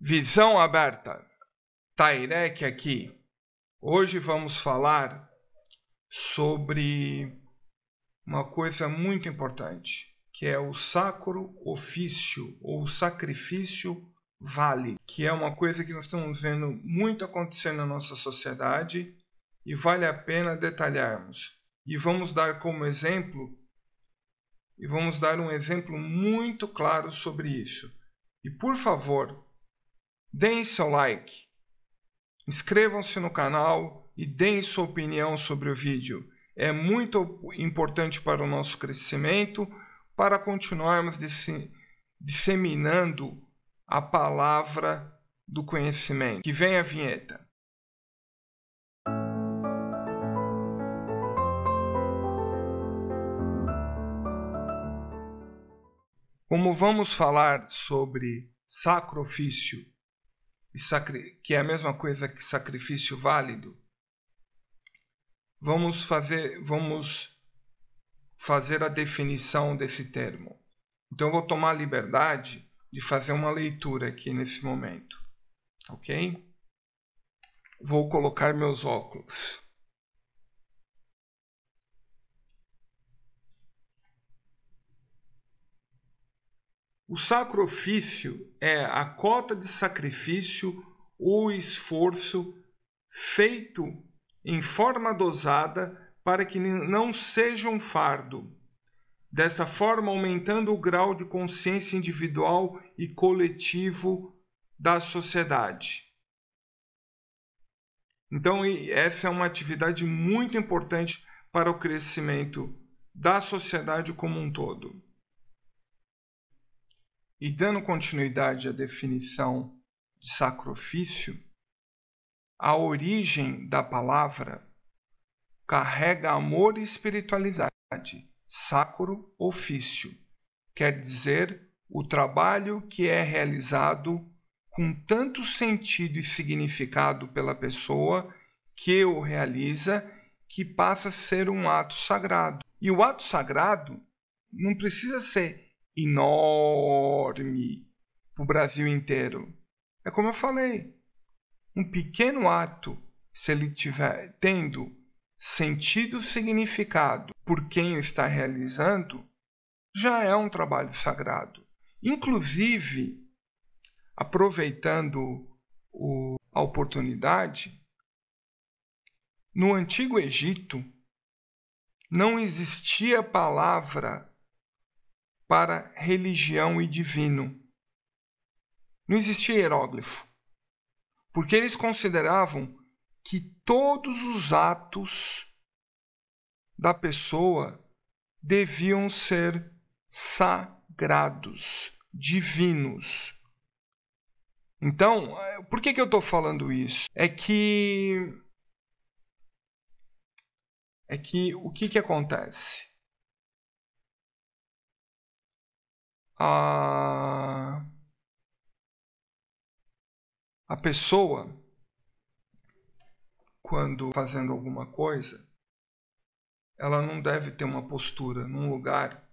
Visão aberta. Tairek tá né, aqui. Hoje vamos falar sobre uma coisa muito importante, que é o sacro ofício ou sacrifício vale, que é uma coisa que nós estamos vendo muito acontecer na nossa sociedade e vale a pena detalharmos. E vamos dar como exemplo e vamos dar um exemplo muito claro sobre isso. E por favor, Deem seu like, inscrevam-se no canal e deem sua opinião sobre o vídeo. É muito importante para o nosso crescimento, para continuarmos disseminando a palavra do conhecimento. Que vem a vinheta. Como vamos falar sobre sacrifício? que é a mesma coisa que sacrifício válido, vamos fazer, vamos fazer a definição desse termo. Então, eu vou tomar a liberdade de fazer uma leitura aqui nesse momento, ok? Vou colocar meus óculos. O sacrifício é a cota de sacrifício ou esforço feito em forma dosada para que não seja um fardo. Desta forma, aumentando o grau de consciência individual e coletivo da sociedade. Então, essa é uma atividade muito importante para o crescimento da sociedade como um todo. E dando continuidade à definição de sacrifício, a origem da palavra carrega amor e espiritualidade, sacro ofício, quer dizer o trabalho que é realizado com tanto sentido e significado pela pessoa que o realiza que passa a ser um ato sagrado. E o ato sagrado não precisa ser enorme para o Brasil inteiro. É como eu falei, um pequeno ato, se ele tiver tendo sentido significado por quem o está realizando, já é um trabalho sagrado. Inclusive, aproveitando o, a oportunidade, no Antigo Egito não existia palavra para religião e divino. Não existia hieróglifo, porque eles consideravam que todos os atos da pessoa deviam ser sagrados, divinos. Então, eh, por que, que eu estou falando isso? É que. É que o que, que acontece? a, a pessoa, quando fazendo alguma coisa, ela não deve ter uma postura num lugar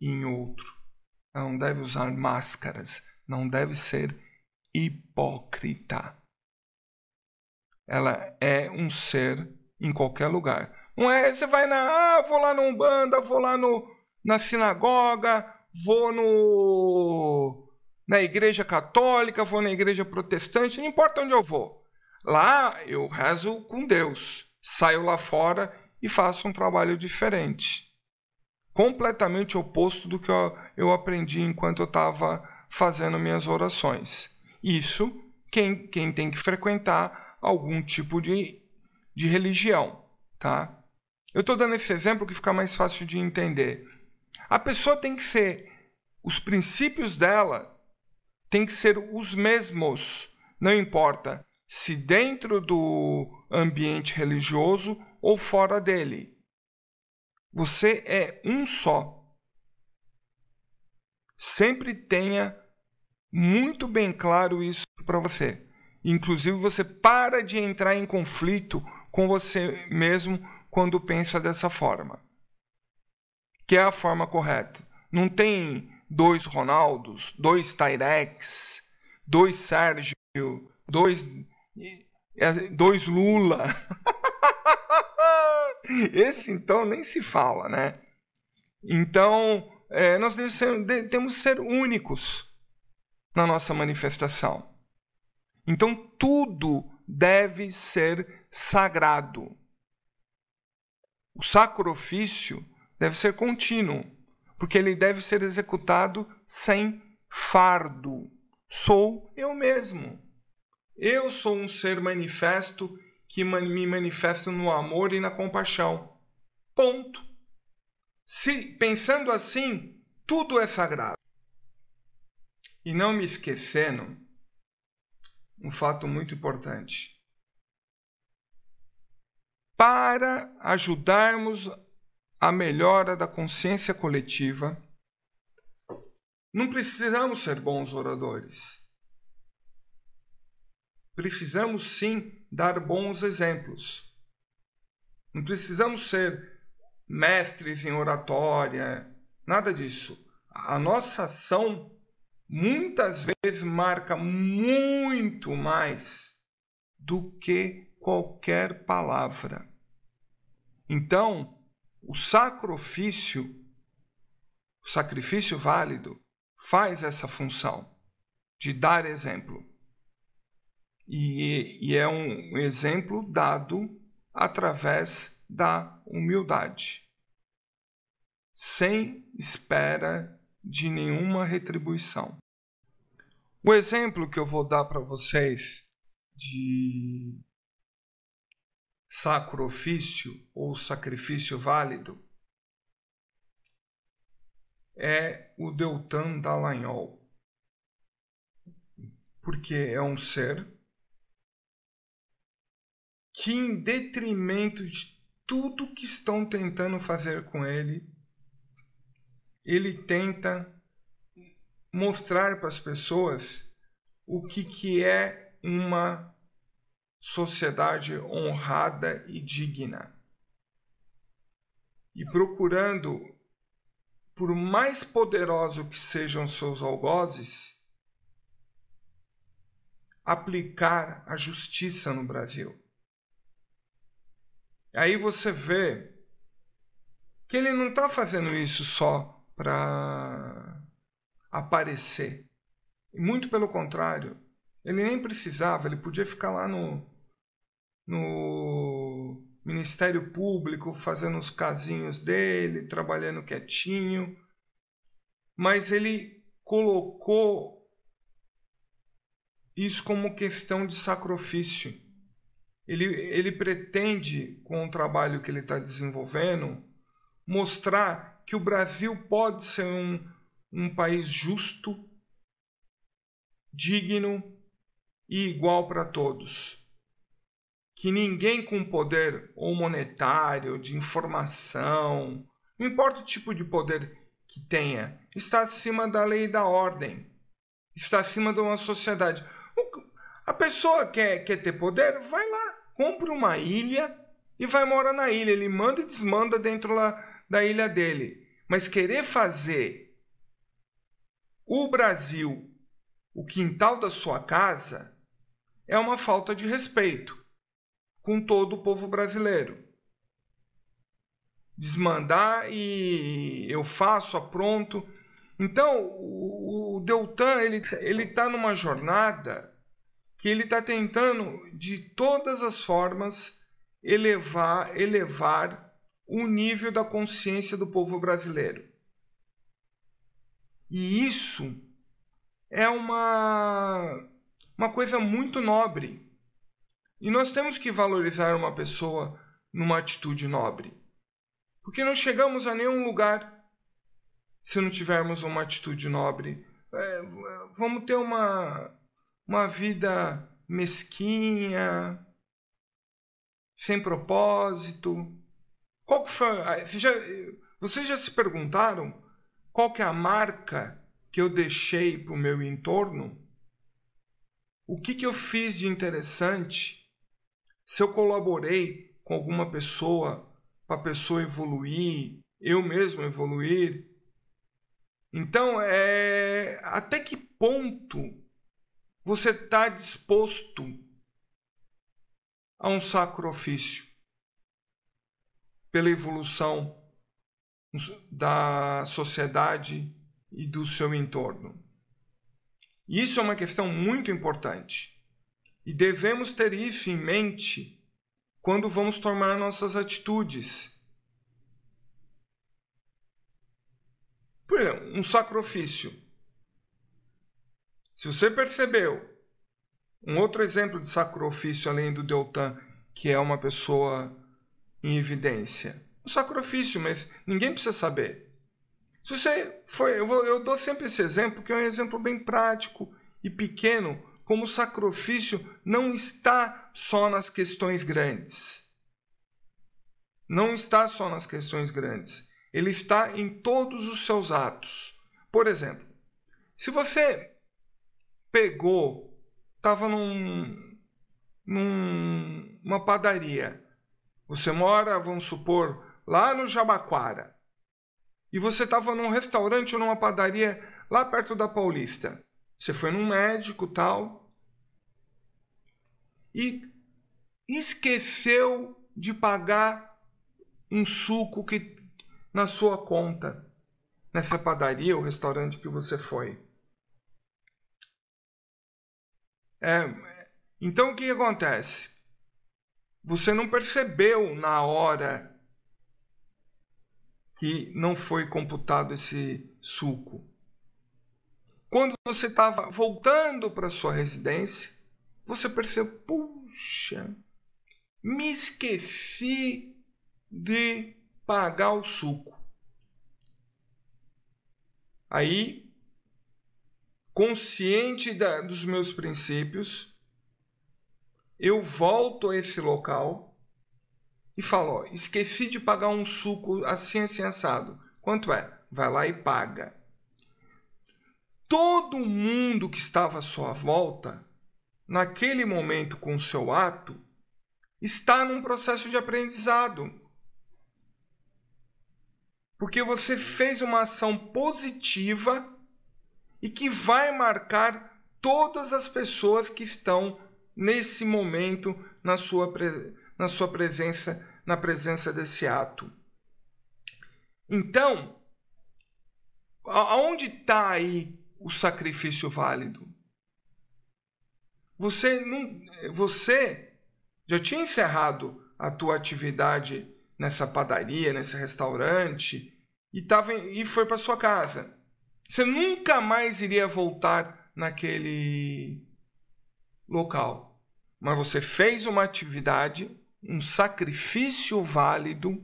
e em outro. Ela não deve usar máscaras, não deve ser hipócrita. Ela é um ser em qualquer lugar. Não é, você vai na, ah, vou lá no Umbanda, vou lá no, na sinagoga, vou no na igreja católica, vou na igreja protestante, não importa onde eu vou. Lá eu rezo com Deus, saio lá fora e faço um trabalho diferente. Completamente oposto do que eu, eu aprendi enquanto eu estava fazendo minhas orações. Isso quem, quem tem que frequentar algum tipo de, de religião, tá? Eu estou dando esse exemplo que fica mais fácil de entender. A pessoa tem que ser, os princípios dela tem que ser os mesmos, não importa se dentro do ambiente religioso ou fora dele. Você é um só. Sempre tenha muito bem claro isso para você. Inclusive, você para de entrar em conflito com você mesmo quando pensa dessa forma que é a forma correta. Não tem dois Ronaldos, dois Tyrex, dois Sérgio, dois, eh, dois Lula. Esse então nem se fala, né? Então é, nós temos que ser únicos na nossa manifestação. Então tudo deve ser sagrado. O sacro ofício deve ser contínuo, porque ele deve ser executado sem fardo. Sou eu mesmo. Eu sou um ser manifesto que me manifesta no amor e na compaixão. Ponto. Se pensando assim, tudo é sagrado. E não me esquecendo um fato muito importante. Para ajudarmos a melhora da consciência coletiva, não precisamos ser bons oradores. Precisamos sim dar bons exemplos. Não precisamos ser mestres em oratória, nada disso. A nossa ação muitas vezes marca muito mais do que qualquer palavra. Então, o sacrifício, o sacrifício válido, faz essa função de dar exemplo. E, e é um exemplo dado através da humildade, sem espera de nenhuma retribuição. O exemplo que eu vou dar para vocês de sacro ofício ou sacrifício válido é o Deltan Dallagnol, porque é um ser que, em detrimento de tudo que estão tentando fazer com ele, ele tenta mostrar para as pessoas o que, que é uma sociedade honrada e digna. E procurando, por mais poderoso que sejam seus algozes, aplicar a justiça no Brasil. Aí você vê que ele não está fazendo isso só para aparecer. Muito pelo contrário, ele nem precisava, ele podia ficar lá no, no Ministério Público, fazendo os casinhos dele, trabalhando quietinho, mas ele colocou isso como questão de sacrifício. Ele, ele pretende, com o trabalho que ele está desenvolvendo, mostrar que o Brasil pode ser um, um país justo, digno e igual para todos que ninguém com poder ou monetário, de informação, não importa o tipo de poder que tenha, está acima da lei e da ordem, está acima de uma sociedade. A pessoa quer, quer ter poder, vai lá, compra uma ilha e vai morar na ilha. Ele manda e desmanda dentro lá da ilha dele. Mas querer fazer o Brasil o quintal da sua casa é uma falta de respeito com todo o povo brasileiro. Desmandar e eu faço, apronto. Então, o, Deltan, ele ele tá numa jornada que ele está tentando de todas as formas elevar elevar o nível da consciência do povo brasileiro. E isso é uma uma coisa muito nobre e nós temos que valorizar uma pessoa numa atitude nobre. Porque não chegamos a nenhum lugar se não tivermos uma atitude nobre. É, vamos ter uma, uma vida mesquinha, sem propósito. Qual que foi? Você já, vocês já se perguntaram qual que é a marca que eu deixei para o meu entorno? O que, que eu fiz de interessante se eu colaborei com alguma pessoa para a pessoa evoluir, eu mesmo evoluir. Então, é até que ponto você está disposto a um sacrifício pela evolução da sociedade e do seu entorno? Isso é uma questão muito importante. E devemos ter isso em mente quando vamos tomar nossas atitudes. Por exemplo, um sacrifício. Se você percebeu, um outro exemplo de sacrifício além do Deltan, que é uma pessoa em evidência. Um sacrifício, mas ninguém precisa saber. Se você foi, eu, vou, eu dou sempre esse exemplo, que é um exemplo bem prático e pequeno como sacrifício não está só nas questões grandes. Não está só nas questões grandes. Ele está em todos os seus atos. Por exemplo, se você pegou, estava num, numa padaria, você mora, vamos supor, lá no Jabaquara, e você estava num restaurante ou numa padaria lá perto da Paulista. Você foi num médico tal e esqueceu de pagar um suco que na sua conta nessa padaria ou restaurante que você foi. É, então o que acontece? Você não percebeu na hora que não foi computado esse suco quando você estava voltando para sua residência, você percebeu, puxa, me esqueci de pagar o suco. Aí, consciente da, dos meus princípios, eu volto a esse local e falo, ó, esqueci de pagar um suco assim, assim assado. Quanto é? Vai lá e paga todo mundo que estava à sua volta, naquele momento com o seu ato, está num processo de aprendizado. Porque você fez uma ação positiva e que vai marcar todas as pessoas que estão nesse momento na sua, na sua presença, na presença desse ato. Então, aonde está aí o sacrifício válido. Você não, você já tinha encerrado a tua atividade nessa padaria, nesse restaurante e tava e foi para sua casa. Você nunca mais iria voltar naquele local. Mas você fez uma atividade, um sacrifício válido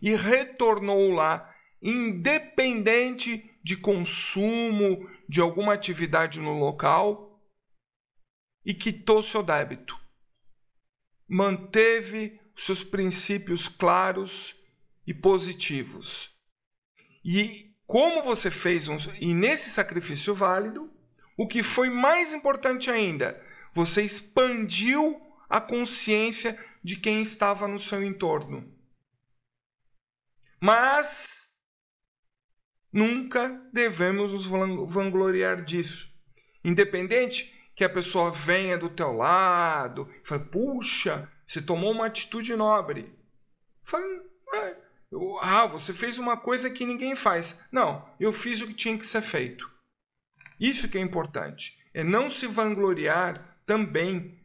e retornou lá independente de consumo, de alguma atividade no local e quitou seu débito. Manteve seus princípios claros e positivos. E como você fez um, e nesse sacrifício válido, o que foi mais importante ainda, você expandiu a consciência de quem estava no seu entorno. Mas Nunca devemos nos vangloriar disso. Independente que a pessoa venha do teu lado e fale, puxa, você tomou uma atitude nobre. Fala, ah, você fez uma coisa que ninguém faz. Não, eu fiz o que tinha que ser feito. Isso que é importante. É não se vangloriar também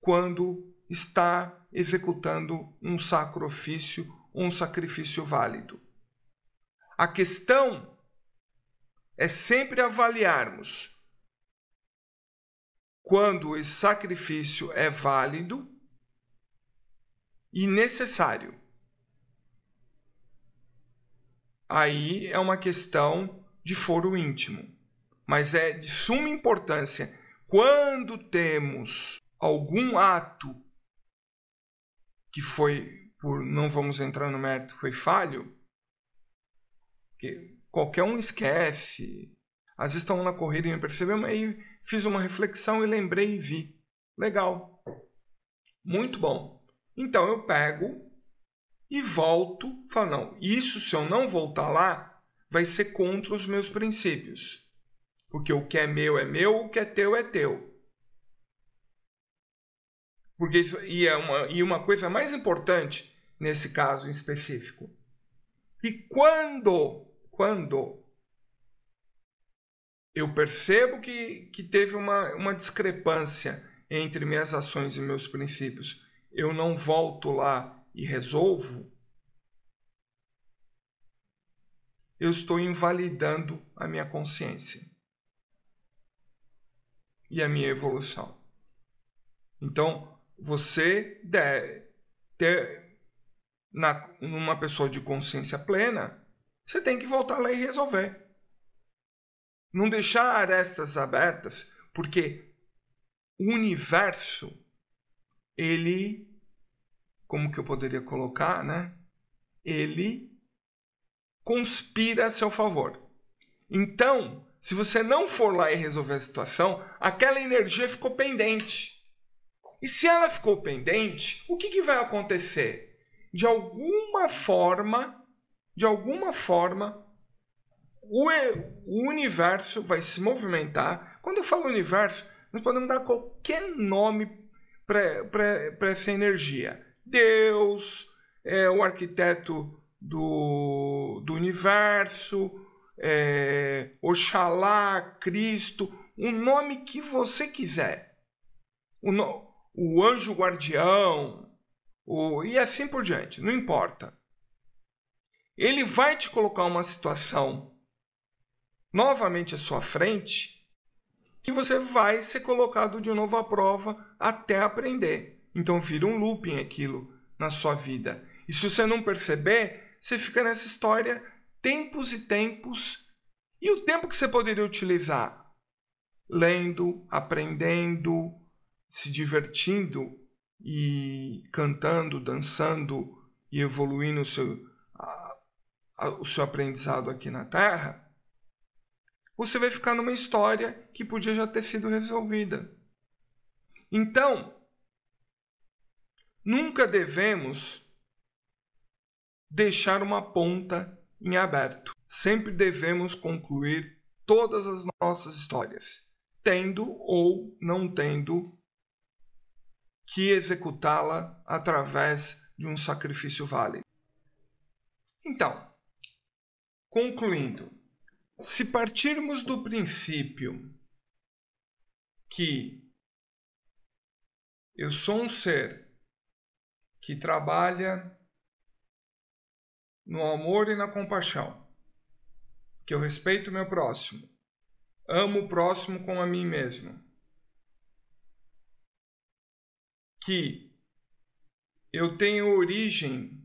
quando está executando um sacrifício, um sacrifício válido. A questão é sempre avaliarmos quando o sacrifício é válido e necessário. Aí é uma questão de foro íntimo, mas é de suma importância quando temos algum ato que foi por não vamos entrar no mérito foi falho, que qualquer um esquece. Às vezes estão tá na corrida e não mas aí fiz uma reflexão e lembrei e vi. Legal. Muito bom. Então eu pego e volto, falo, não, isso se eu não voltar lá, vai ser contra os meus princípios. Porque o que é meu é meu, o que é teu é teu. Porque isso, e, é uma, e uma coisa mais importante nesse caso em específico. E quando quando eu percebo que, que teve uma, uma discrepância entre minhas ações e meus princípios, eu não volto lá e resolvo, eu estou invalidando a minha consciência e a minha evolução. Então, você deve ter, na, numa pessoa de consciência plena, você tem que voltar lá e resolver. Não deixar arestas abertas, porque o universo, ele, como que eu poderia colocar, né? Ele conspira a seu favor. Então, se você não for lá e resolver a situação, aquela energia ficou pendente. E se ela ficou pendente, o que, que vai acontecer? De alguma forma, de alguma forma, o, o universo vai se movimentar. Quando eu falo universo, nós podemos dar qualquer nome para essa energia. Deus, é, o arquiteto do, do universo, é, Oxalá, Cristo, um nome que você quiser. O, no, o anjo guardião, o, e assim por diante, não importa ele vai te colocar uma situação novamente à sua frente que você vai ser colocado de novo à prova até aprender. Então vira um looping aquilo na sua vida. E se você não perceber, você fica nessa história tempos e tempos. E o tempo que você poderia utilizar? Lendo, aprendendo, se divertindo e cantando, dançando e evoluindo o seu, o seu aprendizado aqui na Terra, você vai ficar numa história que podia já ter sido resolvida. Então, nunca devemos deixar uma ponta em aberto. Sempre devemos concluir todas as nossas histórias, tendo ou não tendo que executá-la através de um sacrifício válido. Então, Concluindo, se partirmos do princípio que eu sou um ser que trabalha no amor e na compaixão, que eu respeito o meu próximo, amo o próximo como a mim mesmo, que eu tenho origem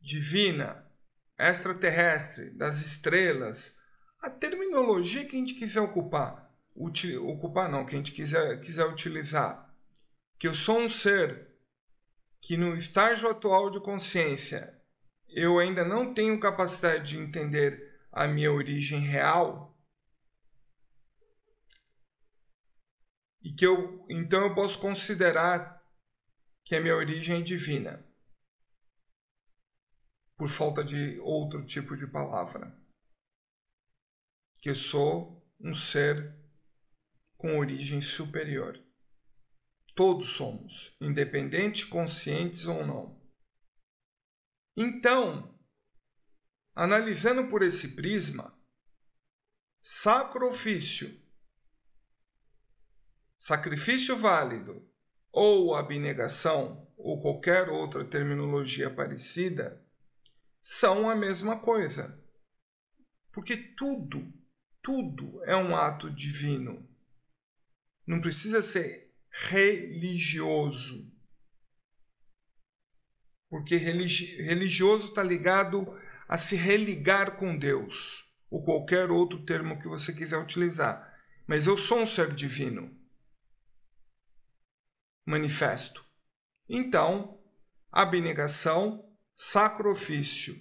divina extraterrestre, das estrelas, a terminologia que a gente quiser ocupar, util, ocupar não, que a gente quiser, quiser utilizar, que eu sou um ser que no estágio atual de consciência eu ainda não tenho capacidade de entender a minha origem real e que eu então eu posso considerar que a minha origem é divina por falta de outro tipo de palavra. Que sou um ser com origem superior. Todos somos, independente conscientes ou não. Então, analisando por esse prisma, sacro ofício, sacrifício válido ou abnegação ou qualquer outra terminologia parecida são a mesma coisa. Porque tudo, tudo é um ato divino. Não precisa ser religioso. Porque religi religioso está ligado a se religar com Deus, ou qualquer outro termo que você quiser utilizar. Mas eu sou um ser divino. Manifesto. Então, abnegação sacrifício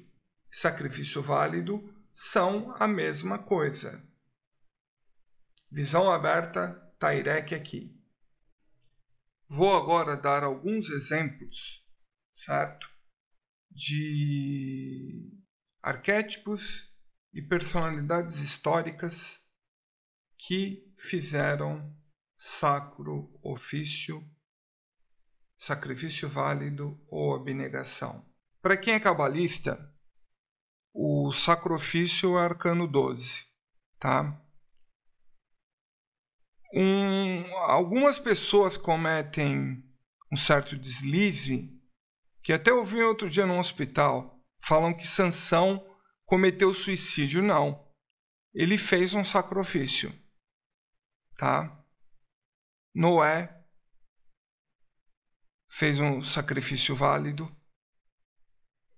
e sacrifício válido são a mesma coisa. Visão aberta, Tairek aqui. Vou agora dar alguns exemplos, certo? De arquétipos e personalidades históricas que fizeram sacro ofício, sacrifício válido ou abnegação. Para quem é cabalista, o sacrifício é arcano 12, tá? Um, algumas pessoas cometem um certo deslize, que até ouvi outro dia no hospital, falam que Sansão cometeu suicídio. Não. Ele fez um sacrifício. Tá? Noé fez um sacrifício válido.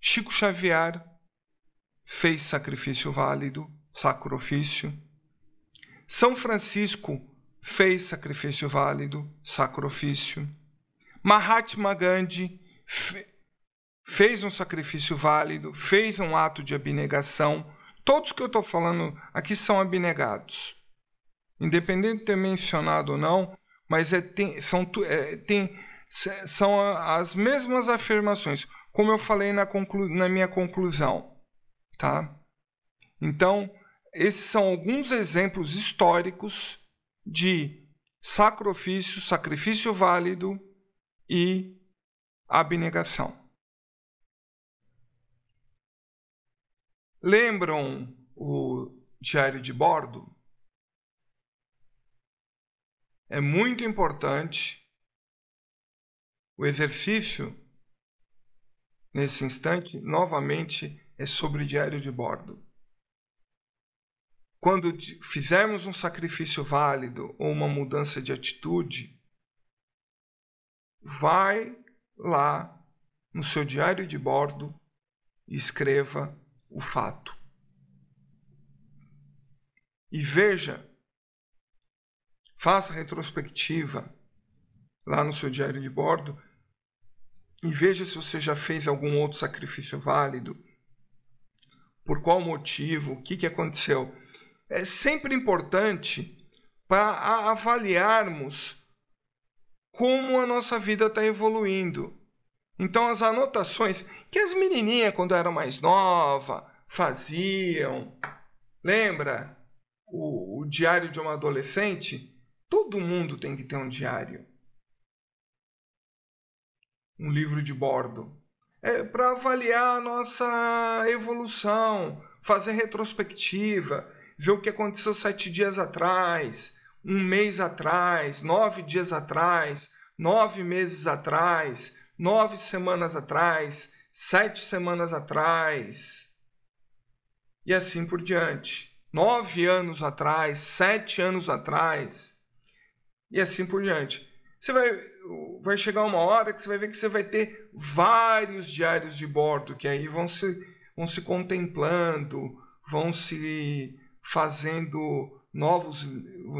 Chico Xavier fez sacrifício válido, sacro ofício. São Francisco fez sacrifício válido, sacro ofício. Mahatma Gandhi fez um sacrifício válido, fez um ato de abnegação. Todos que eu estou falando aqui são abnegados. Independente de ter mencionado ou não, mas é, tem, são, é, tem, são as mesmas afirmações como eu falei na, na minha conclusão. Tá? Então, esses são alguns exemplos históricos de sacrifício, sacrifício válido e abnegação. Lembram o diário de bordo? É muito importante o exercício Nesse instante, novamente, é sobre o diário de bordo. Quando fizermos um sacrifício válido ou uma mudança de atitude, vai lá no seu diário de bordo e escreva o fato. E veja, faça retrospectiva lá no seu diário de bordo e veja se você já fez algum outro sacrifício válido. Por qual motivo? O que, que aconteceu? É sempre importante para avaliarmos como a nossa vida está evoluindo. Então, as anotações que as menininhas, quando eram mais nova, faziam. Lembra o, o diário de uma adolescente? Todo mundo tem que ter um diário um livro de bordo. É para avaliar a nossa evolução, fazer retrospectiva, ver o que aconteceu sete dias atrás, um mês atrás, nove dias atrás, nove meses atrás, nove semanas atrás, sete semanas atrás, e assim por diante. Nove anos atrás, sete anos atrás, e assim por diante. Você vai, vai chegar uma hora que você vai ver que você vai ter vários diários de bordo que aí vão se, vão se contemplando, vão se fazendo novos,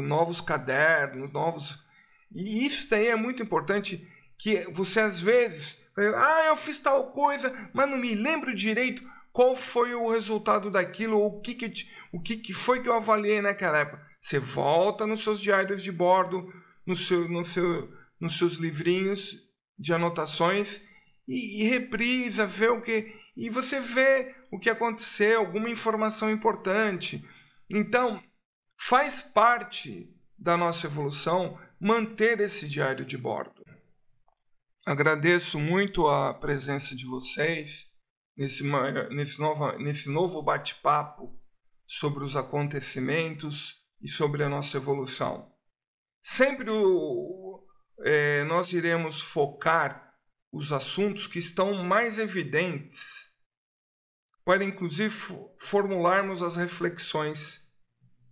novos cadernos, novos. E isso daí é muito importante que você às vezes, ah, eu fiz tal coisa, mas não me lembro direito qual foi o resultado daquilo ou o que, que, o que, que foi que eu avaliei naquela época. Você volta nos seus diários de bordo, no seu, no seu, nos seus livrinhos de anotações e, e reprisa, vê o que. E você vê o que aconteceu, alguma informação importante. Então, faz parte da nossa evolução manter esse diário de bordo. Agradeço muito a presença de vocês nesse, nesse, nesse novo bate-papo sobre os acontecimentos e sobre a nossa evolução. Sempre o, é, nós iremos focar os assuntos que estão mais evidentes, para inclusive formularmos as reflexões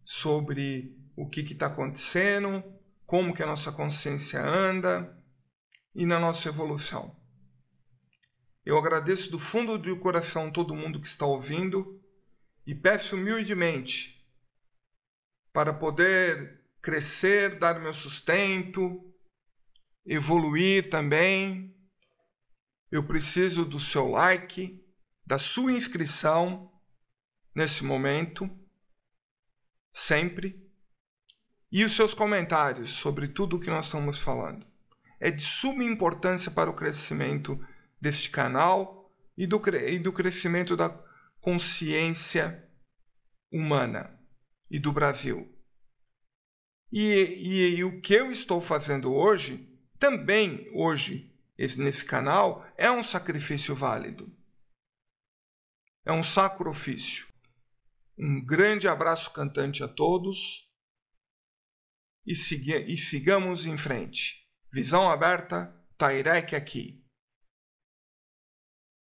sobre o que está acontecendo, como que a nossa consciência anda e na nossa evolução. Eu agradeço do fundo do coração todo mundo que está ouvindo e peço humildemente para poder crescer, dar meu sustento, evoluir também. Eu preciso do seu like, da sua inscrição nesse momento, sempre, e os seus comentários sobre tudo o que nós estamos falando. É de suma importância para o crescimento deste canal e do, e do crescimento da consciência humana e do Brasil. E, e, e o que eu estou fazendo hoje, também hoje, nesse canal, é um sacrifício válido. É um sacrifício. Um grande abraço cantante a todos e, siga e sigamos em frente. Visão aberta, Tairek aqui.